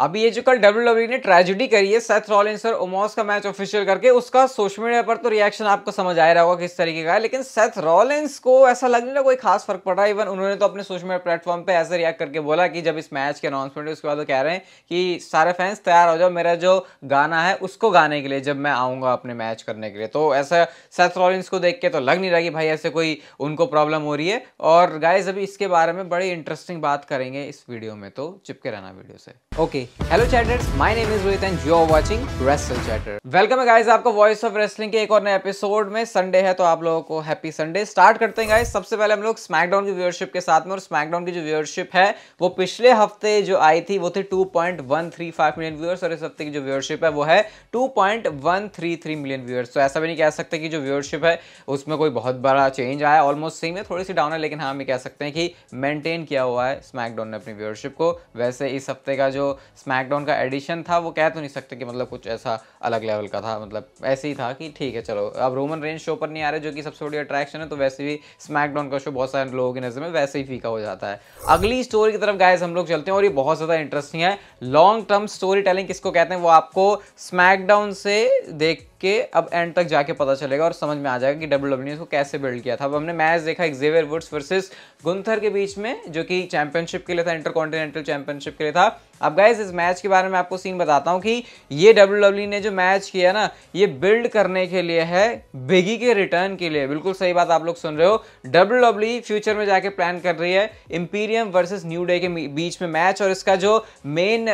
अभी ये जो कल डब्ल्यू डब्ल्यू e ने ट्रेजिडी करी है सेथ रॉलिंस और ओमोस का मैच ऑफिशियल करके उसका सोशल मीडिया पर तो रिएक्शन आपको समझ आ रहा होगा किस तरीके का है लेकिन सेथ रॉलिंस को ऐसा लगने लगा कोई खास फर्क पड़ रहा है इवन उन्होंने तो अपने सोशल मीडिया प्लेटफॉर्म पे ऐसे रिएक्ट करके बोला कि जब इस मैच के अनाउंसमेंट उसके बाद वो कह रहे हैं कि सारे फैंस तैयार हो जाओ मेरा जो गाना है उसको गाने के लिए जब मैं आऊँगा अपने मैच करने के लिए तो ऐसा सेथ रॉलिंस को देख के तो लग नहीं रहा कि भाई ऐसे कोई उनको प्रॉब्लम हो रही है और गाइज अभी इसके बारे में बड़ी इंटरेस्टिंग बात करेंगे इस वीडियो में तो चिपके रहना वीडियो से okay hello chatters my name is Rohit and you are watching wrestle chatter welcome है गाइस आपको वॉइस ऑफ रेसलिंग के एक और नए एपिसोड में संडे है तो आप लोगों को हैप्पी संडे स्टार्ट करते हैं गाइस सबसे पहले हम लोग स्मैकडाउन की व्यूअरशिप के साथ में और स्मैकडाउन की जो व्यूअरशिप है वो पिछले हफ्ते जो आई थी वो थी 2.135 मिलियन व्यूअर्स और इस हफ्ते की जो व्यूअरशिप है वो है 2.133 मिलियन व्यूअर्स तो ऐसा भी नहीं कह सकते कि जो व्यूअरशिप है उसमें कोई बहुत बड़ा चेंज आया ऑलमोस्ट सेम है थोड़ी सी डाउन है लेकिन हाँ हम कह सकते हैं कि मेंटेन किया हुआ है स्मैकडाउन ने अपनी व्यूअरशिप को वैसे इस हफ्ते का जो स्मैकडाउन का एडिशन था वो कह तो नहीं सकते कि मतलब कुछ ऐसा अलग लेवल का था मतलब ऐसे ही था कि ठीक है चलो अब रोमन रेंज शो पर नहीं आ रहे जो कि सबसे बड़ी अट्रैक्शन है तो वैसे भी स्मैकडाउन का शो बहुत सारे लोगों की नज़र में वैसे ही फीका हो जाता है अगली स्टोरी की तरफ गायज हम लोग चलते हैं और ये बहुत ज़्यादा इंटरेस्टिंग है लॉन्ग टर्म स्टोरी टेलिंग किसको कहते हैं वो आपको स्मैकडाउन से देख के अब एंड तक जाके पता चलेगा और समझ में आ जाएगा कि डब्ल्यू डब्ल्यू e ने कैसे बिल्ड किया था अब हमने मैच देखा एक्जेवियर वुड्स वर्सेस गुंथर के बीच में जो कि चैंपियनशिप के लिए था इंटरकॉन्टिनेंटल चैंपियनशिप के लिए था अब गाइज इस मैच के बारे में आपको सीन बताता हूँ कि ये डब्ल्यू e ने जो मैच किया ना ये बिल्ड करने के लिए है बेगी के रिटर्न के लिए बिल्कुल सही बात आप लोग सुन रहे हो डब्ल्यू फ्यूचर e में जाके प्लान कर रही है इम्पीरियम वर्सेज न्यू डे के बीच में मैच और इसका जो मेन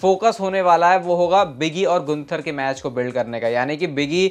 फोकस होने वाला है वो होगा बिगी और गुंथर के मैच को बिल्ड करने का यानी कि बिगी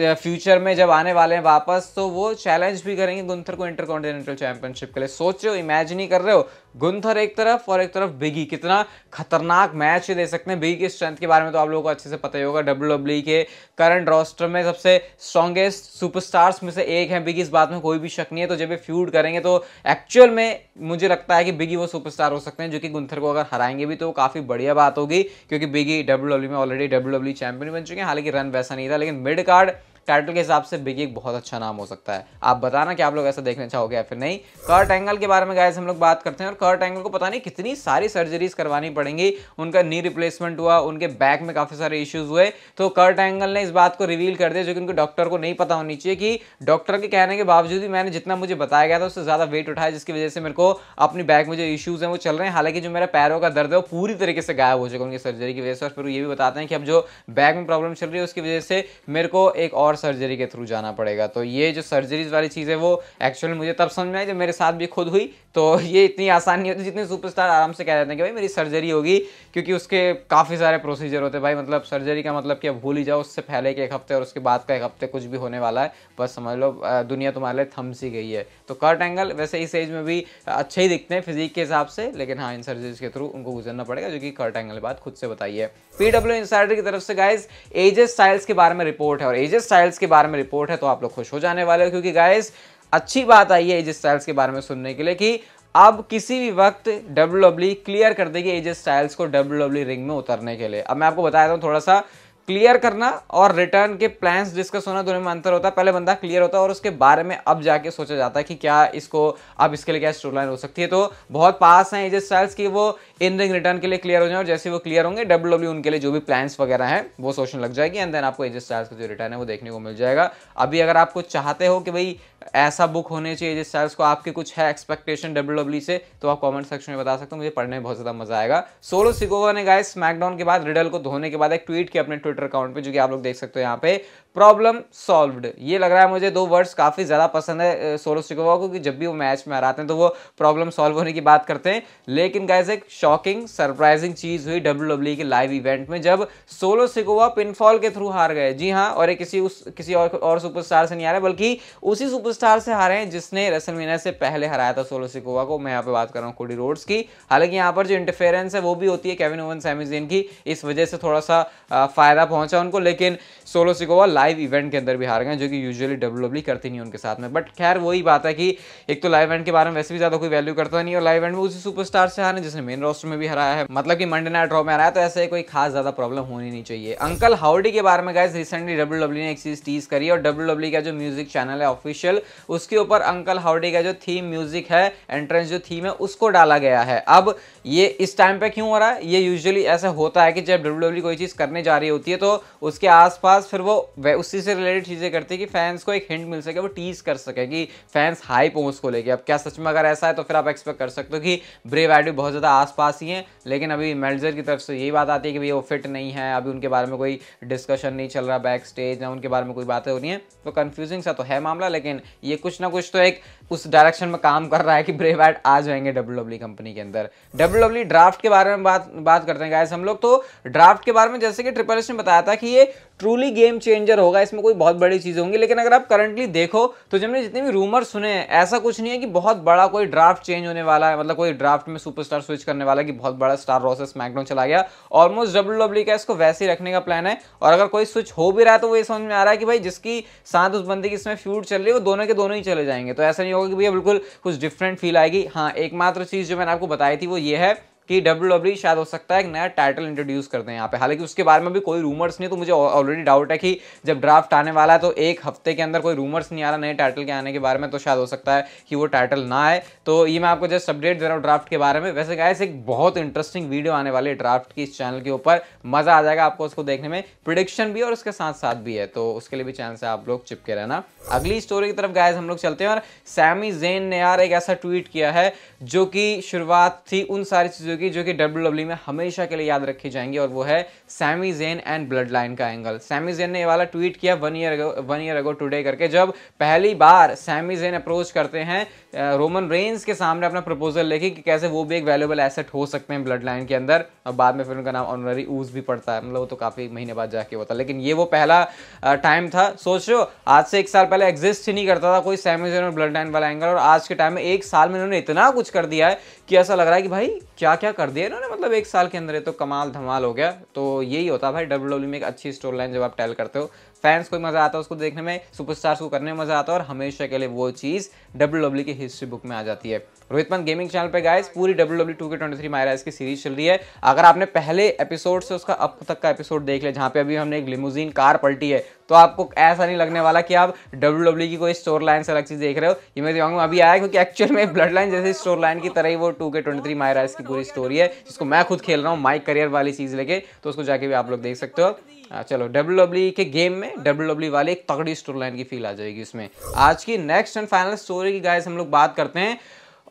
फ्यूचर uh, में जब आने वाले हैं वापस तो वो चैलेंज भी करेंगे गुंथर को इंटरकॉन्टिनेंटल चैंपियनशिप के लिए सोच रहे हो इमेजिन ही कर रहे हो गुंथर एक तरफ और एक तरफ बिगी कितना खतरनाक मैच दे सकते हैं बिगी की स्ट्रेंथ के बारे में तो आप लोगों को अच्छे से पता ही होगा डब्ल्यू डब्ल्यू e के करंट रोस्टर में सबसे स्ट्रॉन्गेस्ट सुपरस्टार्स में से एक है बिगी इस बात में कोई भी शक नहीं है तो जब ये फ्यूड करेंगे तो एक्चुअल में मुझे लगता है कि बिगी वो सुपरस्टार हो सकते हैं जो कि गुंथर को अगर हराएंगे भी तो काफ़ी बढ़िया बात होगी क्योंकि बिगी डब्ल्यू e में ऑलरेडी डब्ल्यू चैंपियन बन चुके हैं हालांकि रन वैसा नहीं था लेकिन मिड कार्ड टाइटल के हिसाब से बिगी एक बहुत अच्छा नाम हो सकता है आप बताना कि आप लोग ऐसा देखना चाहोगे या फिर नहीं कर्ट एंगल के बारे में गाय हम लोग बात करते हैं और कर्ट एंगल को पता नहीं कितनी सारी सर्जरीज करवानी पड़ेंगी उनका नी रिप्लेसमेंट हुआ उनके बैक में काफ़ी सारे इश्यूज हुए तो कर्ट एंगल ने इस बात को रिवील कर दिया जो कि उनके डॉक्टर को नहीं पता होनी चाहिए कि डॉक्टर के कहने के बावजूद भी मैंने जितना मुझे बताया गया था उससे ज़्यादा वेट उठाया जिसकी वजह से मेरे को अपनी बैक में जो इश्यूज़ हैं वो चल रहे हैं हालांकि जो मेरा पैरों का दर्द है वो पूरी तरीके से गायब हो चुका है उनकी सर्जरी की वजह से और फिर ये भी बताते हैं कि अब जो बैक में प्रॉब्लम चल रही है उसकी वजह से मेरे को एक और और सर्जरी के थ्रू जाना पड़ेगा तो ये जो सर्जरीज वाली चीज़ है वो एक्चुअली मुझे तब समझ में आई जब मेरे साथ भी खुद हुई तो ये इतनी आसान नहीं होती जितने सुपरस्टार आराम से कह देते हैं कि भाई मेरी सर्जरी होगी क्योंकि उसके काफ़ी सारे प्रोसीजर होते हैं भाई मतलब सर्जरी का मतलब कि अब भूल ही जाओ उससे पहले के एक हफ्ते और उसके बाद का एक हफ्ते कुछ भी होने वाला है बस समझ लो दुनिया तुम्हारे लिए थम सी गई है तो कर्ट एंगल वैसे इस एज में भी अच्छे ही दिखते हैं फिजिक के हिसाब से लेकिन हाँ इन सर्जरीज के थ्रू उनको गुजरना पड़ेगा जो कि कर्ट एंगल बात खुद से बताइए पीडब्ल्यू इंसाइडर की तरफ से गाइज एजेस स्टाइल्स के बारे में रिपोर्ट है और एजेस स्टाइल्स के बारे में रिपोर्ट है तो आप लोग खुश हो जाने वाले हो क्योंकि गाइज अच्छी बात आई है एजेस स्टाइल्स के बारे में सुनने के लिए कि अब किसी भी वक्त डब्ल्यू क्लियर कर देगी एजेस स्टाइल्स को डब्ल्यू रिंग में उतरने के लिए अब मैं आपको बताया था थोड़ा सा क्लियर करना और रिटर्न के प्लान्स डिस्कस होना दोनों में अंतर होता है पहले बंदा क्लियर होता है और उसके बारे में अब जाके सोचा जाता है कि क्या इसको अब इसके लिए क्या स्टोर लाइन हो सकती है तो बहुत पास हैं एजेस स्टाइल्स की वो इन रिंग रिटर्न के लिए क्लियर हो जाए और जैसे वो क्लियर होंगे डब्ल्यू डब्ल्यू e उनके लिए जो भी प्लान्स वगैरह हैं वो सोचने लग जाएगी एंड देन आपको एजेस स्टाइल्स का जो रिटर्न है वो देखने को मिल जाएगा अभी अगर आपको चाहते हो कि भाई ऐसा बुक होने चाहिए एजेस स्टाइल्स को आपके कुछ है एक्सपेक्टेशन डब्ल्यू डब्ल्यू से तो आप कॉमेंट सेक्शन में बता सकते हो मुझे पढ़ने में बहुत ज़्यादा मजा आएगा सोलो सिकोवा ने गाय स्मैकडाउन के बाद रिडल को धोने के बाद एक ट्वीट किया अपने ट्विटर ट्विटर अकाउंट पे जो कि आप लोग देख सकते हो यहाँ पे प्रॉब्लम सॉल्वड ये लग रहा है मुझे दो वर्ड्स काफ़ी ज़्यादा पसंद है सोलो सिकोवा को कि जब भी वो मैच में हराते हैं तो वो प्रॉब्लम सॉल्व होने की बात करते हैं लेकिन गाइज एक शॉकिंग सरप्राइजिंग चीज़ हुई डब्ल्यू डब्ल्यू e के लाइव इवेंट में जब सोलो सिकोवा पिनफॉल के थ्रू हार गए जी हाँ और एक किसी उस किसी और, और सुपरस्टार से नहीं हारे बल्कि उसी सुपरस्टार से हारे हैं जिसने रसल मीना से पहले हराया था सोलो सिकोवा को मैं यहाँ पर बात कर रहा हूँ कोडी रोड्स की हालांकि यहाँ पर जो इंटरफेरेंस है वो भी होती है कैविन ओवन सैमिजेन की इस वजह से थोड़ा सा फ़ायदा पहुँचा उनको लेकिन सोलो सिकोवा लाइव इवेंट के अंदर भी हार गए जो कि यूजुअली डब्ल्यू डब्ल्यू करती नहीं उनके साथ में बट खैर वही बात है कि एक तो लाइव इवेंट के बारे में वैसे भी ज़्यादा कोई वैल्यू करता नहीं और लाइव इवेंट में उसी सुपरस्टार से हारे जिसने मेन रोस्टर में भी हराया है मतलब कि मंडे नाइट ड्रॉ में हराया तो ऐसे कोई खास ज़्यादा प्रॉब्लम होनी नहीं चाहिए अंकल हाउडी के बारे में गए रिसेंटली डब्ल्यू डब्ल्यू ने एक चीज़ टीज करी और डब्ल्यू डब्ल्यू का जो म्यूजिक चैनल है ऑफिशियल उसके ऊपर अंकल हाउडी का जो थीम म्यूजिक है एंट्रेंस जो थीम है उसको डाला गया है अब ये इस टाइम पे क्यों हो रहा है ये यूजुअली ऐसा होता है कि जब डब्ल्यू कोई चीज़ करने जा रही होती है तो उसके आसपास फिर वो है उसी से रिलेटेड चीज़ें करती है कि फैंस को एक हिंट मिल सके वो टीज कर सके कि फैंस हाइप पोस्ट उसको लेके अब क्या सच में अगर ऐसा है तो फिर आप एक्सपेक्ट कर सकते हो कि ब्रेव आइडियो बहुत ज़्यादा आसपास ही हैं लेकिन अभी मैनेजर की तरफ से यही बात आती है कि भाई वो फिट नहीं है अभी उनके बारे में कोई डिस्कशन नहीं चल रहा बैक स्टेज ना उनके बारे में कोई बातें हो रही हैं तो कन्फ्यूजिंग सा तो है मामला लेकिन ये कुछ ना कुछ तो एक उस डायरेक्शन में काम कर रहा है कि ब्रेव एट आ जाएंगे डब्ल्यू डब्ल्यू कंपनी के अंदर डब्ल्यू ड्राफ्ट e के बारे में बात बात करते हैं गाइस हम लोग तो ड्राफ्ट के बारे में जैसे कि ट्रिपल एच ने बताया था कि ये ट्रूली गेम चेंजर होगा इसमें कोई बहुत बड़ी चीज़ होंगी लेकिन अगर आप करंटली देखो तो जब जितने भी रूमर सुने हैं ऐसा कुछ नहीं है कि बहुत बड़ा कोई ड्राफ्ट चेंज होने वाला है मतलब कोई ड्राफ्ट में सुपरस्टार स्विच करने वाला है कि बहुत बड़ा स्टार रॉस मैकडोन चला गया ऑलमोस्ट डब्ल्यू डब्ल्यू का इसको वैसे ही रखने का प्लान है और अगर कोई स्विच हो भी रहा है तो वो ये समझ में आ रहा है कि भाई जिसकी साथ उस बंदे की इसमें फ्यूड चल रही है वो दोनों के दोनों ही चले जाएंगे तो ऐसा नहीं होगा होगा कि भैया बिल्कुल कुछ डिफरेंट फील आएगी हाँ एकमात्र चीज़ जो मैंने आपको बताई थी वो ये है कि डब्ल्यू डब्ल्यू e शायद हो सकता है एक नया टाइटल इंट्रोड्यूस करते हैं यहाँ पे हालांकि उसके बारे में भी कोई रूमर्स नहीं तो मुझे ऑलरेडी डाउट है कि जब ड्राफ्ट आने वाला है तो एक हफ्ते के अंदर कोई रूमर्स नहीं आ रहा नए टाइटल के आने के बारे में तो शायद हो सकता है कि वो टाइटल ना आए तो ये मैं आपको जस्ट अपडेट दे रहा हूँ ड्राफ्ट के बारे में वैसे गायस एक बहुत इंटरेस्टिंग वीडियो आने वाली है ड्राफ्ट की इस चैनल के ऊपर मज़ा आ जाएगा आपको उसको देखने में प्रिडिक्शन भी और उसके साथ साथ भी है तो उसके लिए भी चैनल से आप लोग चिपके रहना अगली स्टोरी की तरफ गायस हम लोग चलते हैं और सैमी जेन ने यार एक ऐसा ट्वीट किया है जो कि शुरुआत थी उन सारी चीज़ों चीज़ों की जो कि डब्ल्यू डब्ल्यू e में हमेशा के लिए याद रखी जाएंगी और वो है Sami Zayn and Bloodline का एंगल सैमी जेन ने ये वाला ट्वीट किया one year one year ago today करके जब पहली बार सैमी जेन अप्रोच करते हैं रोमन रेंज के सामने अपना प्रपोजल लेके कि कैसे वो भी एक वैल्यूबल एसेट हो सकते हैं ब्लड लाइन के अंदर और बाद में फिर उनका नाम ऑनररी ऊज भी पड़ता है मतलब वो तो काफ़ी महीने बाद जाके होता लेकिन ये वो पहला टाइम था सोच रहे हो आज से एक साल पहले एग्जिस्ट ही नहीं करता था कोई सैमी जेन और ब्लड लाइन वाला एंगल और आज के टाइम में एक साल में उन्होंने इतना कुछ कर दिया है कि ऐसा लग रहा है कि भाई क्या क्या कर दिया इन्होंने मतलब एक साल के अंदर तो कमाल धमाल हो गया तो यही होता है भाई डब्ल्यू e में एक अच्छी स्टोर लाइन जब आप टैल करते हो फैंस को मज़ा आता है उसको देखने में सुपरस्टार्स को करने में मज़ा आता है और हमेशा के लिए वो चीज़ डब्ल्यू डब्ल्यू e की हिस्ट्री बुक में आ जाती है रोहित पंत गेमिंग चैनल पे गाइस पूरी W W two K twenty three MyRISE की सीरीज चल रही है अगर आपने पहले एपिसोड से उसका अब तक का एपिसोड देख लिया जहाँ पे अभी हमने एक लिमोजीन कार पलटी है तो आपको ऐसा नहीं लगने वाला कि आप डब्ल्यू डब्ल्यू e की कोई स्टोर लाइन से अलग चीज़ देख रहे हो ये मैं दिखाऊंगा अभी आया क्योंकि एक्चुअल में ब्लड लाइन जैसे स्टोर लाइन की तरह ही वो to K twenty three MyRISE की पूरी स्टोरी है जिसको मैं खुद खेल रहा हूँ माई करियर वाली चीज़ लेके तो उसको जाके भी आप लोग देख सकते हो हाँ, चलो डब्ल्यू e के गेम में डब्ल्यू e वाले एक तगड़ी स्टोरी लाइन की फील आ जाएगी इसमें आज की नेक्स्ट एंड फाइनल स्टोरी की गाइस हम लोग बात करते हैं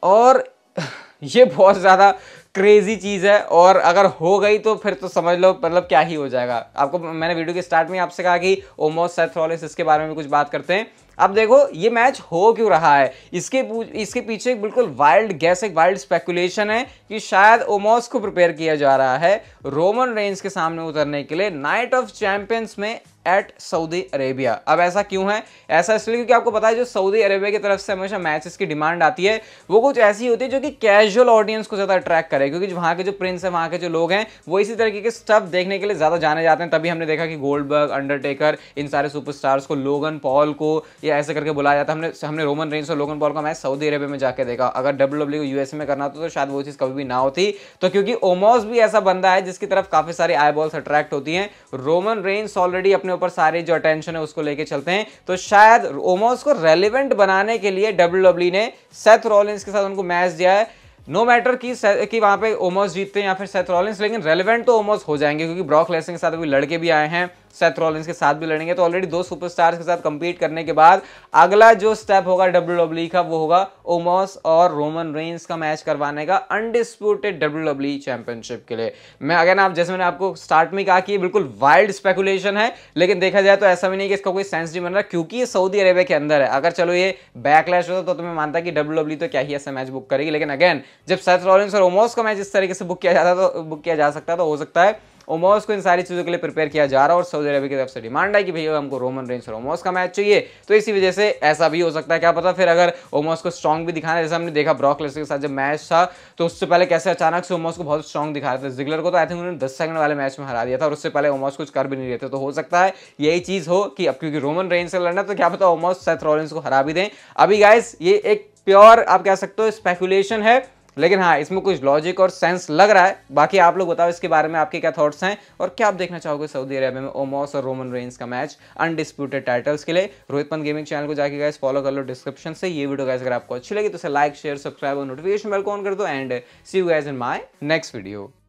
और ये बहुत ज़्यादा क्रेजी चीज़ है और अगर हो गई तो फिर तो समझ लो मतलब क्या ही हो जाएगा आपको मैंने वीडियो के स्टार्ट में आपसे कहा कि ओमो सेथ्रोलिस इसके बारे में कुछ बात करते हैं अब देखो ये मैच हो क्यों रहा है इसके इसके पीछे एक बिल्कुल वाइल्ड गैस एक वाइल्ड स्पेकुलेशन है कि शायद ओमोस को प्रिपेयर किया जा रहा है रोमन रेंज के सामने उतरने के लिए नाइट ऑफ चैंपियंस में एट सऊदी अरेबिया अब ऐसा क्यों है ऐसा इसलिए क्योंकि आपको पता है जो सऊदी अरेबिया की तरफ से हमेशा मैचेस की डिमांड आती है वो कुछ ऐसी होती है जो कि कैजुअल ऑडियंस को ज़्यादा अट्रैक्ट रहे क्योंकि वहाँ के जो प्रिंस हैं वहाँ के जो लोग हैं वो इसी तरीके के स्टफ देखने के लिए ज़्यादा जाने जाते हैं तभी हमने देखा कि गोल्डबर्ग अंडरटेकर इन सारे सुपरस्टार्स को लोगन पॉल को या ऐसे करके बुलाया जाता हमने हमने रोमन रेंस और लोगन पॉल को मैच सऊदी अरेबिया में जाकर देखा अगर डब्ल्यू डब्ल्यू यूएस में करना तो शायद वो चीज़ कभी भी ना होती तो क्योंकि ओमोस भी ऐसा बंदा है जिसकी तरफ काफ़ी सारी आई बॉल्स अट्रैक्ट होती हैं रोमन रेंस ऑलरेडी अपने ऊपर सारी जो अटेंशन है उसको लेके चलते हैं तो शायद ओमोस को रेलिवेंट बनाने के लिए डब्ल्यू e ने सेथ रॉलिंस के साथ उनको मैच दिया है नो मैटर कि कि वहाँ पे ओमोस जीतते हैं या फिर सेथ रॉलिंस लेकिन रेलिवेंट तो ओमोस हो जाएंगे क्योंकि ब्रॉक लेसिंग के साथ अभी लड़के भी आए हैं सेथ रॉलिंस के साथ भी लड़ेंगे तो ऑलरेडी दो सुपरस्टार्स के साथ कंपीट करने के बाद अगला जो स्टेप होगा डब्ल्यू डब्ल्यू e का वो होगा ओमोस और रोमन रेंस का मैच करवाने का अनडिस्प्यूटेड डब्ल्यू डब्ल्यू चैंपियनशिप के लिए मैं अगर आप जैसे मैंने आपको स्टार्ट में कहा कि बिल्कुल वाइल्ड स्पेकुलेशन है लेकिन देखा जाए तो ऐसा भी नहीं कि इसका कोई सेंस नहीं बन रहा क्योंकि ये सऊदी अरेबिया के अंदर है अगर चलो ये बैकलैश होता तो, तो मैं मानता कि डब्ल्यू डब्ल्यू e तो क्या ही ऐसा मैच बुक करेगी लेकिन अगेन जब सेथ रॉलिंस और ओमोस का मैच इस तरीके से बुक किया जाता तो बुक किया जा सकता तो हो सकता है ओमोस को इन सारी चीज़ों के लिए प्रिपेयर किया जा रहा है और सऊदी अरबी की तरफ से डिमांड है कि भैया हमको रोमन रेंज और ओमोस का मैच चाहिए तो इसी वजह से ऐसा भी हो सकता है क्या पता फिर अगर ओमोस को स्ट्रॉन्ग भी दिखाना जैसे हमने देखा ब्रॉक लेसर के साथ जब मैच था तो उससे पहले कैसे अचानक से ओमोस को बहुत स्ट्रॉन्ग दिखा रहे थे जिगलर को तो आई थिंक उन्होंने दस सेकंड वाले मैच में हरा दिया था और उससे पहले ओमोस कुछ कर भी नहीं रहते तो हो सकता है यही चीज़ हो कि अब क्योंकि रोमन रेंज से लड़ना तो क्या पता ओमोस सेथ रॉलिन्स को हरा भी दें अभी गाइस ये एक प्योर आप कह सकते हो स्पेकुलेशन है लेकिन हाँ इसमें कुछ लॉजिक और सेंस लग रहा है बाकी आप लोग बताओ इसके बारे में आपके क्या थॉट्स हैं और क्या आप देखना चाहोगे सऊदी अरेबिया में ओमोस और रोमन रेंस का मैच अनडिस्प्यूटेड टाइटल्स के लिए रोहित पंत गेमिंग चैनल को जाके गैस फॉलो कर लो डिस्क्रिप्शन से ये वीडियो गैस अगर आपको अच्छी लगी तो लाइक शेयर सब्सक्राइब और नोटिफिकेशन बेल को ऑन कर दो and see you guys in my next video